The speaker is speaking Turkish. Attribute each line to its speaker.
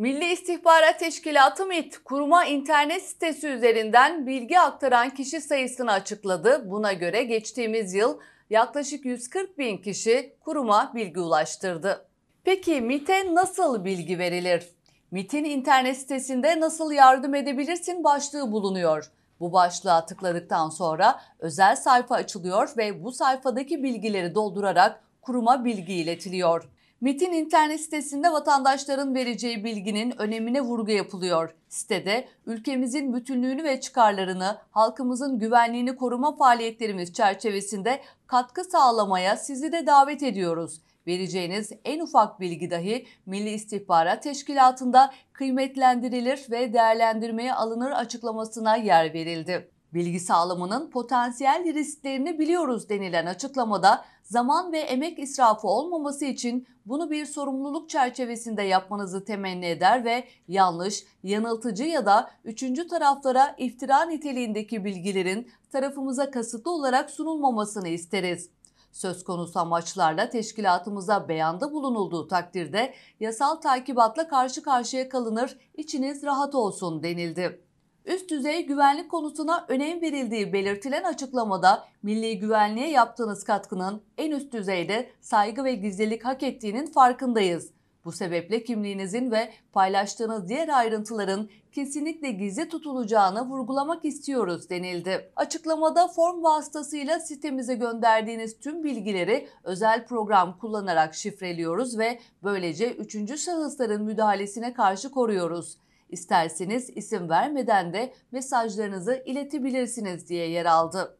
Speaker 1: Milli İstihbarat Teşkilatı MIT, kuruma internet sitesi üzerinden bilgi aktaran kişi sayısını açıkladı. Buna göre geçtiğimiz yıl yaklaşık 140 bin kişi kuruma bilgi ulaştırdı. Peki MIT'e nasıl bilgi verilir? MIT'in internet sitesinde nasıl yardım edebilirsin başlığı bulunuyor. Bu başlığa tıkladıktan sonra özel sayfa açılıyor ve bu sayfadaki bilgileri doldurarak kuruma bilgi iletiliyor. Metin internet sitesinde vatandaşların vereceği bilginin önemine vurgu yapılıyor. Sitede ülkemizin bütünlüğünü ve çıkarlarını, halkımızın güvenliğini koruma faaliyetlerimiz çerçevesinde katkı sağlamaya sizi de davet ediyoruz. Vereceğiniz en ufak bilgi dahi Milli İstihbarat Teşkilatı'nda kıymetlendirilir ve değerlendirmeye alınır açıklamasına yer verildi. Bilgi sağlamanın potansiyel risklerini biliyoruz denilen açıklamada zaman ve emek israfı olmaması için bunu bir sorumluluk çerçevesinde yapmanızı temenni eder ve yanlış, yanıltıcı ya da üçüncü taraflara iftira niteliğindeki bilgilerin tarafımıza kasıtlı olarak sunulmamasını isteriz. Söz konusu amaçlarla teşkilatımıza beyanda bulunulduğu takdirde yasal takibatla karşı karşıya kalınır, içiniz rahat olsun denildi. Üst düzey güvenlik konusuna önem verildiği belirtilen açıklamada milli güvenliğe yaptığınız katkının en üst düzeyde saygı ve gizlilik hak ettiğinin farkındayız. Bu sebeple kimliğinizin ve paylaştığınız diğer ayrıntıların kesinlikle gizli tutulacağını vurgulamak istiyoruz denildi. Açıklamada form vasıtasıyla sitemize gönderdiğiniz tüm bilgileri özel program kullanarak şifreliyoruz ve böylece üçüncü şahısların müdahalesine karşı koruyoruz İsterseniz isim vermeden de mesajlarınızı iletebilirsiniz diye yer aldı.